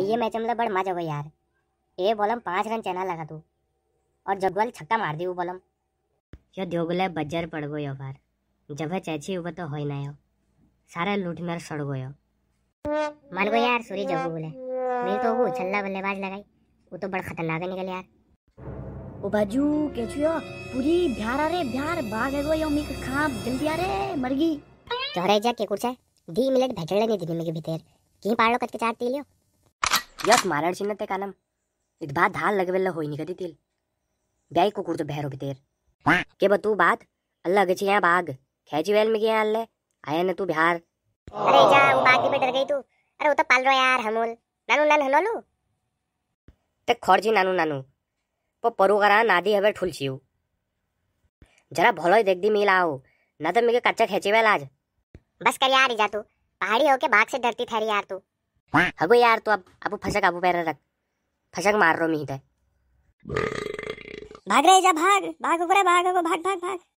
ये मैच मतलब तो बड़ मजा हुआ यार ए बॉलम पाँच रन चना लगा तू और जगवाल छक्का मार दी वो बॉलम यो दोगले बजर पड़ गो यार जब है चैची हुआ तो हो ही ना यो सारा लूट मेर सड़ गो मान गो यार सूरी जगू बोले मेरी तो वो छल्ला बल्लेबाज लगाई वो तो बड़ा खतरनाक निकल यार ओ बाजू के केचुयो पूरी भ्यार रे भ्यार भाग गयो यो मी खाप जल्दी आ रे मरगी चोरे तो जा के कुछ है दी मिनट भेटले नहीं दिन में के भीतर की पाड़ो कट के चाट ती लियो यस चिन्ह ते कानम इत बात धाल लगवेल होई कधी तिल ब्याई कुकुर तो बहरो बितेर के बतू बात अल्लाह गछी यहाँ बाग खेची वेल में गया अल्ले आया न तू बिहार अरे जा वो बाग में डर गई तू अरे वो तो पाल रो यार हमोल नानू नान हनोलू ते खोरजी नानू नानू पो परू करा नादी हवे ठुल छियू जरा भलो ही देख दी मिल आओ ना तो मेरे कच्चा खेची वेल आज बस कर यार जा तू पहाड़ी होके बाग से डरती थरी यार तू हगो यार तो अब अब फसक अब पैर रख फसक मार रो मीत है भाग रहे जा भाग भाग भाग भाग भाग भाग भाग